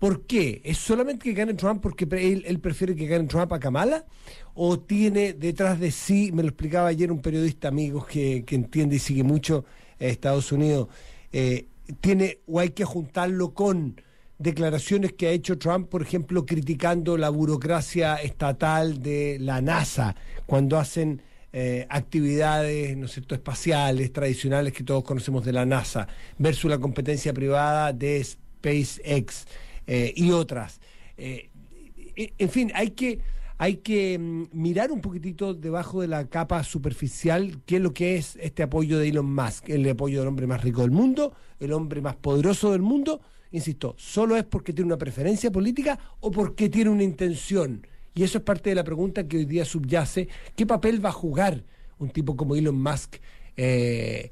¿Por qué? ¿Es solamente que ganen Trump porque él, prefiere que gane Trump a Kamala? ¿O tiene detrás de sí, me lo explicaba ayer un periodista amigo que, entiende y sigue mucho eh, Estados Unidos, eh, tiene o hay que juntarlo con declaraciones que ha hecho Trump, por ejemplo, criticando la burocracia estatal de la NASA cuando hacen eh, actividades, ¿no cierto?, espaciales, tradicionales que todos conocemos de la NASA, versus la competencia privada de SpaceX. Eh, y otras. Eh, en fin, hay que, hay que mm, mirar un poquitito debajo de la capa superficial qué es lo que es este apoyo de Elon Musk, el apoyo del hombre más rico del mundo, el hombre más poderoso del mundo. Insisto, solo es porque tiene una preferencia política o porque tiene una intención. Y eso es parte de la pregunta que hoy día subyace, ¿qué papel va a jugar un tipo como Elon Musk? Eh,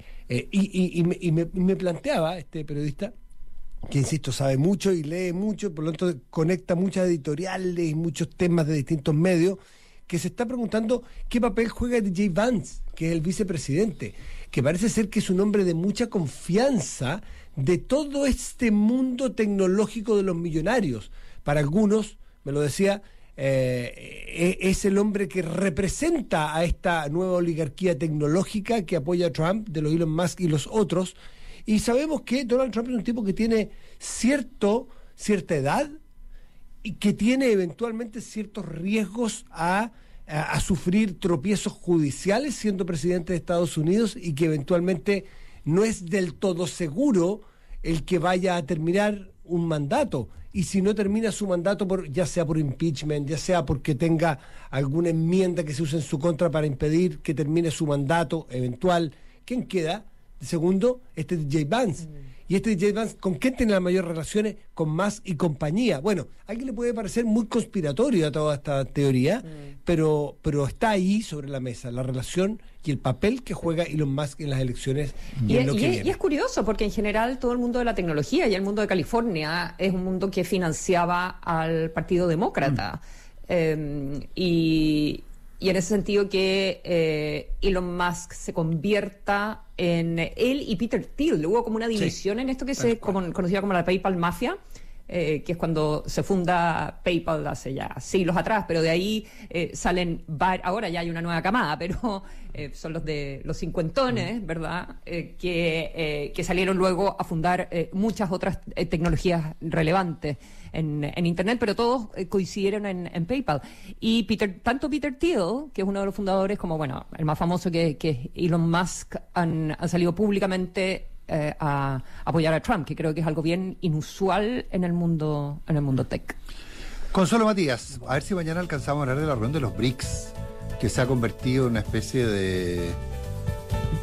y, me planteaba este periodista que insisto, sabe mucho y lee mucho, por lo tanto conecta muchas editoriales y muchos temas de distintos medios, que se está preguntando qué papel juega DJ Vance, que es el vicepresidente, que parece ser que es un hombre de mucha confianza de todo este mundo tecnológico de los millonarios. Para algunos, me lo decía, eh, e-, es el hombre que representa a esta nueva oligarquía tecnológica que apoya a Trump, de los Elon Musk y los otros, y sabemos que Donald Trump es un tipo que tiene cierto, cierta edad y que tiene eventualmente ciertos riesgos a, sufrir tropiezos judiciales siendo presidente de Estados Unidos y que eventualmente no es del todo seguro el que vaya a terminar un mandato y si no termina su mandato por ya sea por impeachment, ya sea porque tenga alguna enmienda que se use en su contra para impedir que termine su mandato eventual, ¿quién queda? Segundo, este DJ Vance. Mm. Y este DJ Vance, ¿con quién tiene las mayores relaciones? Con Musk y compañía. Bueno, a alguien le puede parecer muy conspiratorio a toda esta teoría, mm. pero, pero está ahí sobre la mesa la relación y el papel que juega Elon Musk en las elecciones. Y, es, es curioso, porque en general todo el mundo de la tecnología y el mundo de California es un mundo que financiaba al Partido Demócrata. Mm. Em, y, y en ese sentido que eh, Elon Musk se convierta en él y Peter Thiel. Hubo como una división en esto que se conocía como la PayPal Mafia, eh, que es cuando se funda PayPal hace ya siglos atrás, pero de ahí eh, salen, ahora ya hay una nueva camada, pero eh, son los de los cincuentones, mm. ¿verdad? Eh, que, que salieron luego a fundar muchas otras tecnologías relevantes en, Internet, pero todos coincidieron en, PayPal. Y Peter, tanto Peter Thiel, que es uno de los fundadores, como bueno, el más famoso que, que Elon Musk, han, han salido públicamente eh, a apoyar a Trump, que creo que es algo bien inusual en el mundo, en el mundo tech. Consuelo Matías, a ver si mañana alcanzamos a hablar de la reunión de los BRICS, que se ha convertido en una especie de...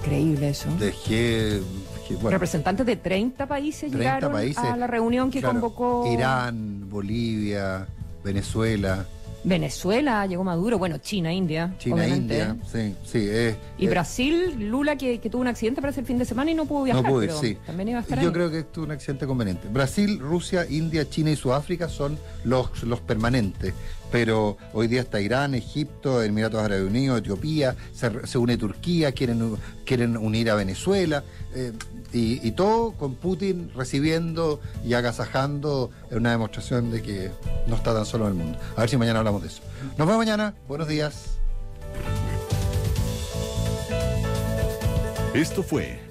Increíble eso. De Representantes de 30 países llegaron a la reunión que convocó... Irán, Bolivia, Venezuela. Venezuela, llegó Maduro, bueno, China, India. China, India, sí, sí. y Brasil, Lula que, tuvo un accidente parece el fin de semana y no pudo viajar. No sí. Yo creo que tuvo un accidente conveniente. Brasil, Rusia, India, China y Sudáfrica son los permanentes pero hoy día está Irán, Egipto, Emiratos Árabes Unidos, Etiopía, se, une Turquía, quieren, quieren unir a Venezuela, eh, y, todo con Putin recibiendo y agasajando una demostración de que no está tan solo en el mundo. A ver si mañana hablamos de eso. Nos vemos mañana, buenos días. Esto fue